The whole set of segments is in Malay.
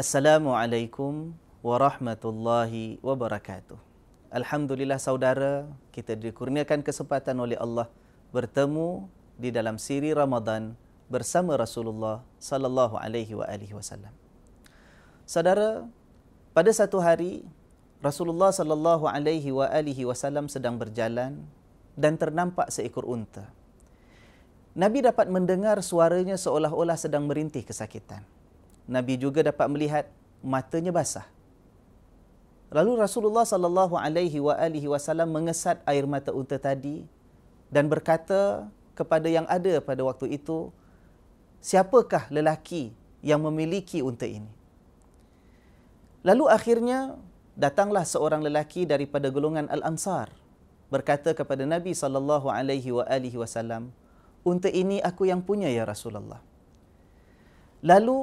Assalamualaikum warahmatullahi wabarakatuh. Alhamdulillah saudara, kita dikurniakan kesempatan oleh Allah bertemu di dalam siri Ramadan bersama Rasulullah sallallahu alaihi wa alihi wasallam. Saudara, pada satu hari Rasulullah sallallahu alaihi wa alihi wasallam sedang berjalan dan ternampak seekor unta. Nabi dapat mendengar suaranya seolah-olah sedang merintih kesakitan. Nabi juga dapat melihat matanya basah. Lalu Rasulullah sallallahu alaihi wa alihi wasallam mengesat air mata unta tadi dan berkata kepada yang ada pada waktu itu, "Siapakah lelaki yang memiliki unta ini?" Lalu akhirnya datanglah seorang lelaki daripada golongan Al-Ansar berkata kepada Nabi sallallahu alaihi wa alihi wasallam, "Unta ini aku yang punya ya Rasulullah." Lalu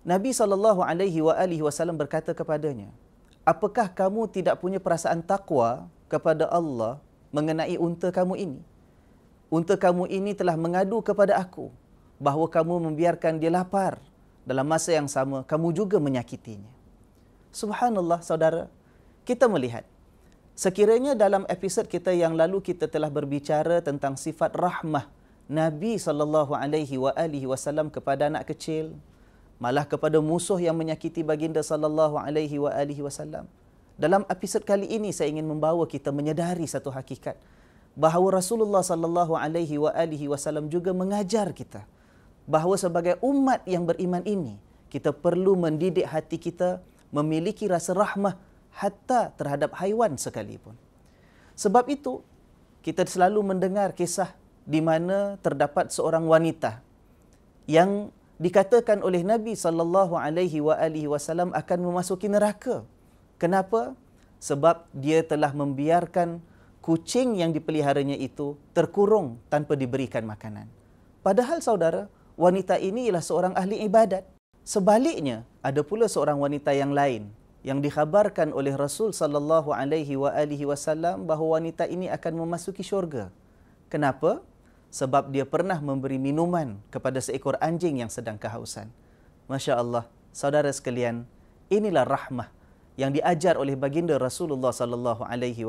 Nabi sallallahu alaihi wa alihi wasallam berkata kepadanya, "Apakah kamu tidak punya perasaan takwa kepada Allah mengenai unta kamu ini? Unta kamu ini telah mengadu kepada aku bahawa kamu membiarkan dia lapar. Dalam masa yang sama kamu juga menyakitinya." Subhanallah saudara, kita melihat sekiranya dalam episod kita yang lalu kita telah berbicara tentang sifat rahmah Nabi sallallahu alaihi wasallam kepada anak kecil, malah kepada musuh yang menyakiti baginda sallallahu alaihi wa alihi wasallam. Dalam episod kali ini saya ingin membawa kita menyedari satu hakikat bahawa Rasulullah sallallahu alaihi wa alihi wasallam juga mengajar kita bahawa sebagai umat yang beriman ini kita perlu mendidik hati kita memiliki rasa rahmah hatta terhadap haiwan sekalipun. Sebab itu kita selalu mendengar kisah di mana terdapat seorang wanita yang dikatakan oleh Nabi sallallahu alaihi wa alihi wasallam akan memasuki neraka. Kenapa? Sebab dia telah membiarkan kucing yang dipeliharanya itu terkurung tanpa diberikan makanan. Padahal saudara, wanita ini ialah seorang ahli ibadat. Sebaliknya, ada pula seorang wanita yang lain yang dikhabarkan oleh Rasul sallallahu alaihi wa alihi wasallam bahawa wanita ini akan memasuki syurga. Kenapa? Kenapa? sebab dia pernah memberi minuman kepada seekor anjing yang sedang kehausan. Masya Allah, saudara sekalian, inilah rahmah yang diajar oleh baginda Rasulullah sallallahu alaihi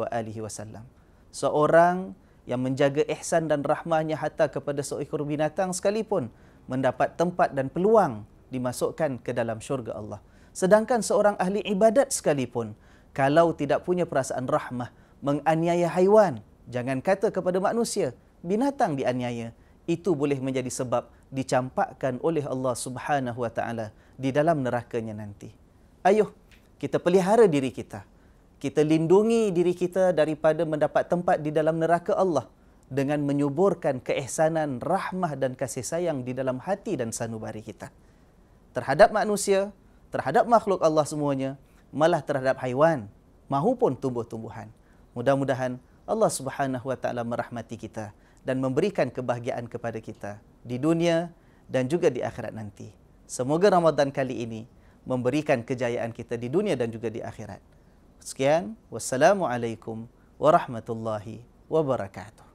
wasallam. Seorang yang menjaga ihsan dan rahmahnya hatta kepada seekor binatang sekalipun mendapat tempat dan peluang dimasukkan ke dalam syurga Allah. Sedangkan seorang ahli ibadat sekalipun, kalau tidak punya perasaan rahmah, menganiaya haiwan, jangan kata kepada manusia, binatang dianiaya itu boleh menjadi sebab dicampakkan oleh Allah Subhanahu wa taala di dalam nerakanya nanti. Ayuh kita pelihara diri kita. Kita lindungi diri kita daripada mendapat tempat di dalam neraka Allah dengan menyuburkan keehsanan, rahmah dan kasih sayang di dalam hati dan sanubari kita. Terhadap manusia, terhadap makhluk Allah semuanya, malah terhadap haiwan maupun tumbuh-tumbuhan. Mudah-mudahan Allah Subhanahu Wa Taala merahmati kita dan memberikan kebahagiaan kepada kita di dunia dan juga di akhirat nanti. Semoga Ramadan kali ini memberikan kejayaan kita di dunia dan juga di akhirat. Sekian, wassalamualaikum warahmatullahi wabarakatuh.